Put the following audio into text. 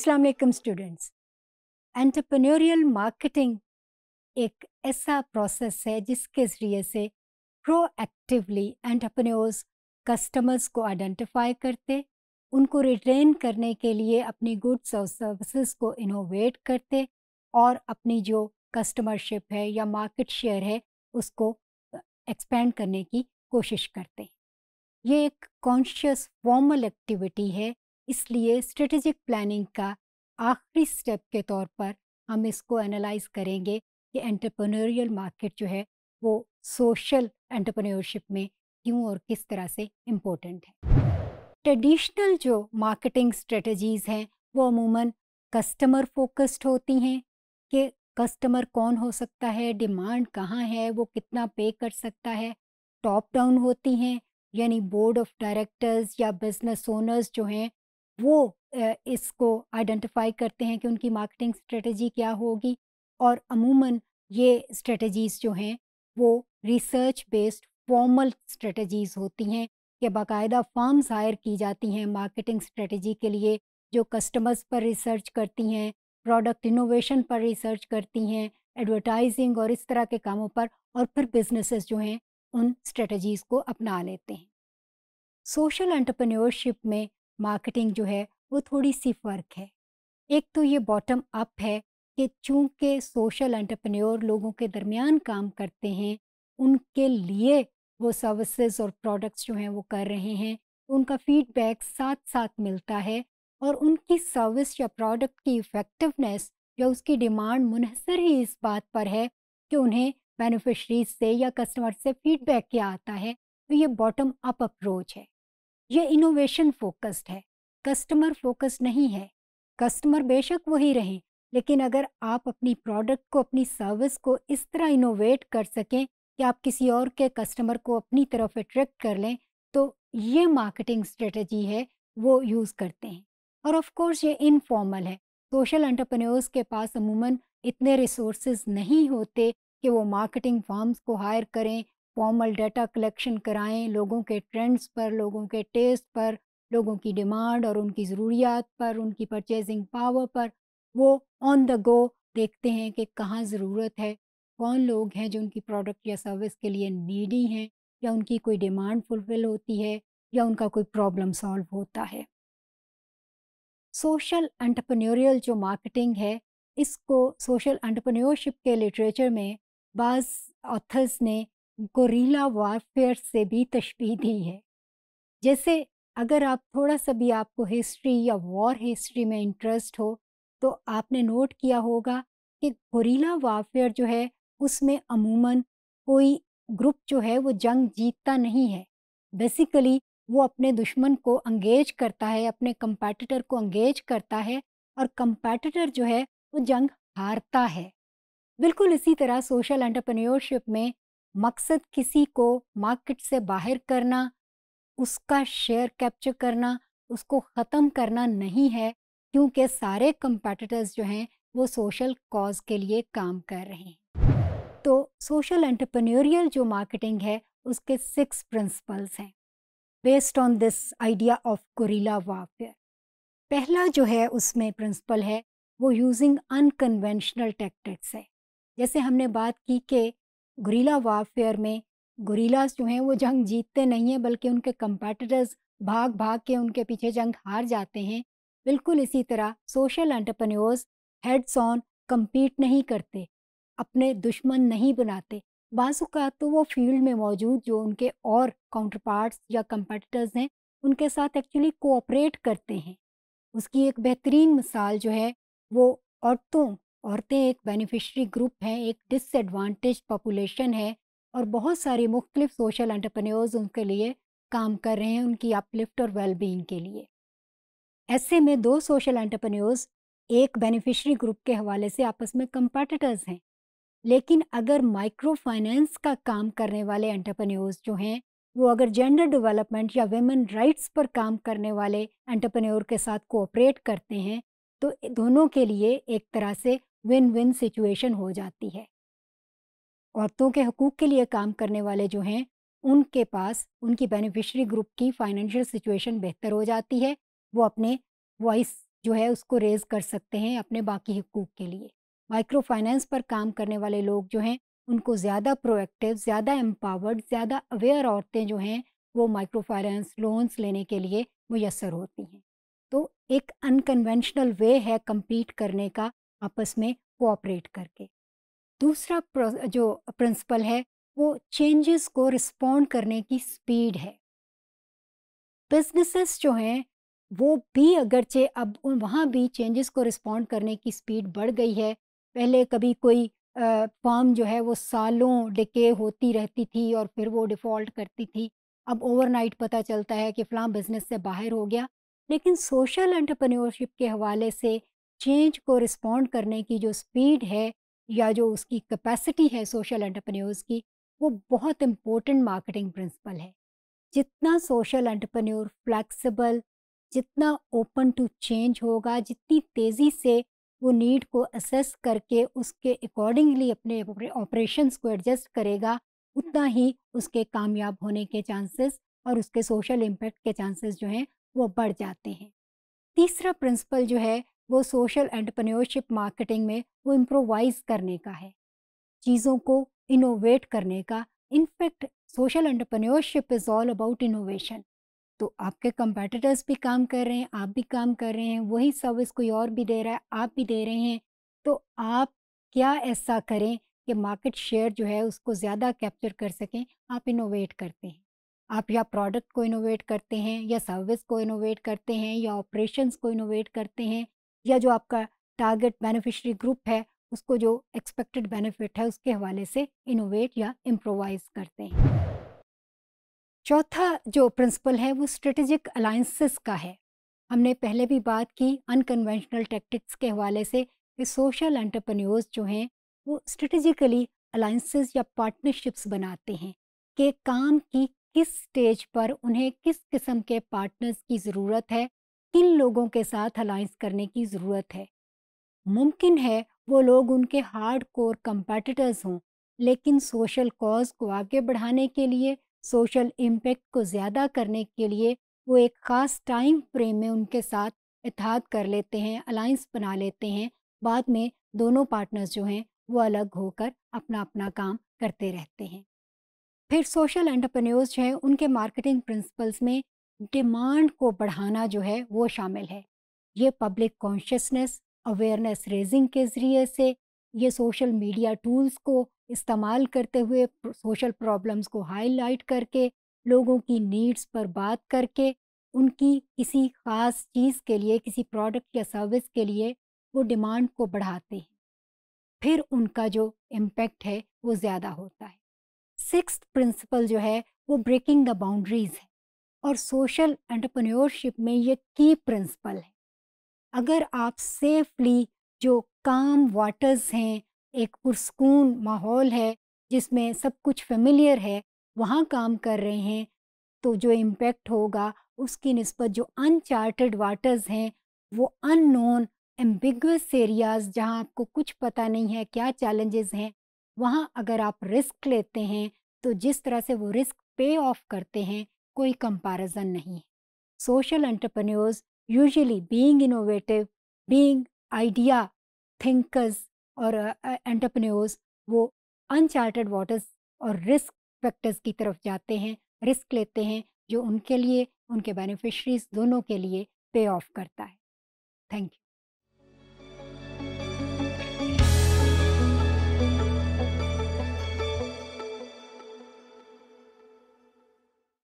अस्सलाम वालेकुम students entrepreneurial marketing एक ऐसा प्रोसेस है जिसके ज़रिए से प्रोएक्टिवली एंटरप्रेन्योर्स कस्टमर्स को आइडेंटिफाई करते उनको रिटेन करने के लिए अपनी गुड्स और सर्विसेज को इनोवेट करते और अपनी जो कस्टमरशिप है या मार्केट शेयर है उसको एक्सपेंड करने की कोशिश करते ये एक कॉन्शियस फॉर्मल एक्टिविटी है इसलिए स्ट्रेटेजिक प्लानिंग का आखिरी स्टेप के तौर पर हम इसको एनालाइज करेंगे कि एंटरप्रेन्योरियल मार्केट जो है वो सोशल एंटरप्रेन्योरशिप में क्यों और किस तरह से इम्पोर्टेंट है ट्रेडिशनल जो मार्केटिंग स्ट्रेटजीज़ हैं वो अमूमन कस्टमर फोकस्ड होती हैं कि कस्टमर कौन हो सकता है डिमांड कहाँ है वो कितना पे कर सकता है टॉप डाउन होती हैं यानी बोर्ड ऑफ डायरेक्टर्स या बिजनेस ओनर्स जो हैं वो इसको आइडेंटिफाई करते हैं कि उनकी मार्केटिंग स्ट्रेटजी क्या होगी और अमूमन ये स्ट्रेटजीज़ जो हैं वो रिसर्च बेस्ड फॉर्मल स्ट्रेटजीज़ होती हैं कि बाकायदा फॉर्म्स हायर की जाती हैं मार्केटिंग स्ट्रेटजी के लिए जो कस्टमर्स पर रिसर्च करती हैं प्रोडक्ट इनोवेशन पर रिसर्च करती हैं एडवर्टाइजिंग और इस तरह के कामों पर और फिर बिजनेसेस जो हैं उन स्ट्रेटजीज़ को अपना लेते हैं सोशल एंटरप्रेन्योरशिप में मार्केटिंग जो है वो थोड़ी सी फ़र्क है एक तो ये बॉटम अप है कि चूँकि सोशल एंटरप्रेन्योर लोगों के दरमियान काम करते हैं उनके लिए वो सर्विसेज और प्रोडक्ट्स जो हैं वो कर रहे हैं उनका फीडबैक साथ साथ मिलता है और उनकी सर्विस या प्रोडक्ट की इफ़ेक्टिवनेस या उसकी डिमांड मुनहसर ही इस बात पर है कि उन्हें बेनिफिशरीज से या कस्टमर से फीडबैक क्या आता है तो ये बॉटम अप अप्रोच है ये इनोवेशन फोकस्ड है कस्टमर फोकस्ड नहीं है कस्टमर बेशक वही रहें लेकिन अगर आप अपनी प्रोडक्ट को अपनी सर्विस को इस तरह इनोवेट कर सकें कि आप किसी और के कस्टमर को अपनी तरफ अट्रैक्ट कर लें तो ये मार्केटिंग स्ट्रेटजी है वो यूज़ करते हैं और ऑफ कोर्स ये इनफॉर्मल है सोशल एंटरप्रेन्योर्स के पास अमूमन इतने रिसोर्सेज नहीं होते कि वो मार्केटिंग फॉर्म्स को हायर करें फॉर्मल डेटा कलेक्शन कराएं लोगों के ट्रेंड्स पर लोगों के टेस्ट पर लोगों की डिमांड और उनकी ज़रूरियात पर उनकी परचेजिंग पावर पर वो ऑन द गो देखते हैं कि कहाँ ज़रूरत है कौन लोग हैं जो उनकी प्रोडक्ट या सर्विस के लिए नीडी हैं या उनकी कोई डिमांड फुलफिल होती है या उनका कोई प्रॉब्लम सॉल्व होता है सोशल एंटरप्रेन्योरियल जो मार्केटिंग है इसको सोशल एंटरप्रेन्योरशिप के लिटरेचर में बाज़ ऑथर्स ने गोरीला वारफेयर से भी तशबी दी है जैसे अगर आप थोड़ा सा भी आपको हिस्ट्री या वॉर हिस्ट्री में इंटरेस्ट हो तो आपने नोट किया होगा कि गोरीला वारफेयर जो है उसमें अमूमन कोई ग्रुप जो है वो जंग जीतता नहीं है बेसिकली वो अपने दुश्मन को अंगेज करता है अपने कंपेटिटर को अंगेज करता है और कंपेटिटर जो है वो जंग हारता है बिल्कुल इसी तरह सोशल एंटरप्रेन्योरशिप में मकसद किसी को मार्केट से बाहर करना उसका शेयर कैप्चर करना उसको ख़त्म करना नहीं है क्योंकि सारे कंपेटिटर्स जो हैं वो सोशल कॉज के लिए काम कर रहे हैं तो सोशल एंटरप्रेन्योरियल जो मार्केटिंग है उसके सिक्स प्रिंसिपल्स हैं based on this idea of guerrilla warfare पहला जो है उसमें प्रिंसिपल है वो यूजिंग अनकन्वेंशनल टेक्टिक्स है जैसे हमने बात की कि गुरीला वारफेयर में गुरीलास जो हैं वो जंग जीतते नहीं हैं बल्कि उनके कंपेटिटर्स भाग भाग के उनके पीछे जंग हार जाते हैं बिल्कुल इसी तरह social entrepreneurs heads on compete नहीं करते अपने दुश्मन नहीं बनाते बाज़ात तो वो फील्ड में मौजूद जो उनके और काउंटर पार्ट्स या कंपेटिटर्स हैं उनके साथ एक्चुअली कोऑपरेट करते हैं उसकी एक बेहतरीन मिसाल जो है वो औरतों औरतें एक बेनिफिशरी ग्रुप हैं एक डिसएडवांटेज पॉपुलेशन है और बहुत सारी मुख्तलिफ सोशल एंटरप्रेन्योर्स उनके लिए काम कर रहे हैं उनकी अपलिफ्ट और वेलबींग के लिए ऐसे में दो सोशल एंटरप्रेन्योर्स एक बेनिफिशरी ग्रुप के हवाले से आपस में कंपेटिटर्स हैं लेकिन अगर माइक्रो फाइनेंस का काम करने वाले एंटरप्रेन्योर्स जो हैं वो अगर जेंडर डेवलपमेंट या वेमेन राइट्स पर काम करने वाले एंटरप्रेन्योर के साथ कोऑपरेट करते हैं तो दोनों के लिए एक तरह से विन विन सिचुएशन हो जाती है औरतों के हकूक़ के लिए काम करने वाले जो हैं उनके पास उनकी बेनिफिशरी ग्रुप की फाइनेंशियल सिचुएशन बेहतर हो जाती है वो अपने वॉइस जो है उसको रेज कर सकते हैं अपने बाकी हकूक़ के लिए माइक्रो फाइनेंस पर काम करने वाले लोग जो हैं उनको ज़्यादा प्रोएक्टिव ज़्यादा एम्पावर्ड ज़्यादा अवेयर औरतें जो हैं वो माइक्रो फाइनेंस लोन्स लेने के लिए मुयसर होती हैं तो एक अनकन्वेंशनल वे है कम्पीट करने का आपस में कोऑपरेट करके दूसरा जो प्रिंसिपल है वो चेंजेस को रिस्पॉन्ड करने की स्पीड है बिजनेसेस जो हैं वो भी अगरचे अब वहाँ भी चेंजेस को रिस्पॉन्ड करने की स्पीड बढ़ गई है पहले कभी कोई फॉर्म जो है वो सालों डिके होती रहती थी और फिर वो डिफ़ॉल्ट करती थी अब ओवरनाइट पता चलता है कि फ़लाँ बिज़नेस से बाहर हो गया लेकिन सोशल एंटरप्रेन्योरशिप के हवाले से चेंज को रिस्पॉन्ड करने की जो स्पीड है या जो उसकी कैपेसिटी है सोशल एंटरप्रेन्योर्स की वो बहुत इम्पोर्टेंट मार्केटिंग प्रिंसिपल है जितना सोशल एंटरप्रेन्योर फ्लैक्सीबल जितना ओपन टू चेंज होगा जितनी तेज़ी से वो नीड को असेस करके उसके अकॉर्डिंगली अपने ऑपरेशंस को एडजस्ट करेगा उतना ही उसके कामयाब होने के चांसेस और उसके सोशल इम्पैक्ट के चांसेस जो हैं वो बढ़ जाते हैं तीसरा प्रिंसिपल जो है वो सोशल एंटरप्रेन्योरशिप मार्केटिंग में वो इम्प्रोवाइज़ करने का है चीज़ों को इनोवेट करने का in fact social entrepreneurship is all about innovation तो आपके कंपेटिटर्स भी काम कर रहे हैं आप भी काम कर रहे हैं वही सर्विस कोई और भी दे रहा है आप भी दे रहे हैं तो आप क्या ऐसा करें कि मार्केट शेयर जो है उसको ज़्यादा कैप्चर कर सकें आप इनोवेट करते हैं आप या प्रोडक्ट को इनोवेट करते हैं या सर्विस को इनोवेट करते हैं या ऑपरेशंस को इनोवेट करते हैं या जो आपका टारगेट बेनिफिशरी ग्रुप है उसको जो एक्सपेक्टेड बेनिफिट है उसके हवाले से इनोवेट या इम्प्रोवाइज करते हैं चौथा जो प्रिंसिपल है वो स्ट्रेटेजिक अलाइंसिस का है हमने पहले भी बात की अनकन्वेंशनल टेक्टिक्स के हवाले से कि सोशल एंटरप्रेन्योर्स जो हैं वो स्ट्रेटेजिकली अलायंसिस या पार्टनरशिप्स बनाते हैं कि काम की किस स्टेज पर उन्हें किस किस्म के पार्टनर्स की ज़रूरत है किन लोगों के साथ अलाइंस करने की ज़रूरत है मुमकिन है वो लोग उनके हार्ड कोर कंपेटिटर्स हों लेकिन सोशल कॉज को आगे बढ़ाने के लिए सोशल इम्पेक्ट को ज़्यादा करने के लिए वो एक ख़ास टाइम फ्रेम में उनके साथ इतिहाद कर लेते हैं अलाइंस बना लेते हैं बाद में दोनों पार्टनर्स जो हैं वो अलग होकर अपना अपना काम करते रहते हैं फिर सोशल एंटरप्रेन्योर्स जो हैं उनके मार्केटिंग प्रिंसिपल्स में डिमांड को बढ़ाना जो है वो शामिल है ये पब्लिक कॉन्शियसनेस अवेयरनेस रेजिंग के ज़रिए से ये सोशल मीडिया टूल्स को इस्तेमाल करते हुए सोशल प्रॉब्लम्स को हाईलाइट करके लोगों की नीड्स पर बात करके उनकी किसी ख़ास चीज़ के लिए किसी प्रोडक्ट या सर्विस के लिए वो डिमांड को बढ़ाते हैं फिर उनका जो इम्पेक्ट है वो ज़्यादा होता है सिक्स प्रिंसिपल जो है वो ब्रेकिंग द बाउंड्रीज़ है और सोशल एंटरप्रेन्योरशिप में ये की प्रिंसिपल है अगर आप सेफली जो काम वाटर्स हैं एक पुरस्कून माहौल है जिसमें सब कुछ फेमिलियर है वहाँ काम कर रहे हैं तो जो इम्पेक्ट होगा उसकी नस्बत जो अनचार्टेड वाटर्स हैं वो अननोन एम्बिगस एरियाज़ जहाँ आपको कुछ पता नहीं है क्या चैलेंजेस हैं वहाँ अगर आप रिस्क लेते हैं तो जिस तरह से वो रिस्क पे ऑफ करते हैं कोई कंपैरिजन नहीं social entrepreneurs usually being innovative being idea thinkers और एंटरप्रेन्योर्स वो अनचार्टेड वाटर्स और रिस्क फैक्टर्स की तरफ जाते हैं रिस्क लेते हैं जो उनके लिए उनके बेनिफिशरीज दोनों के लिए पे ऑफ करता है थैंक यू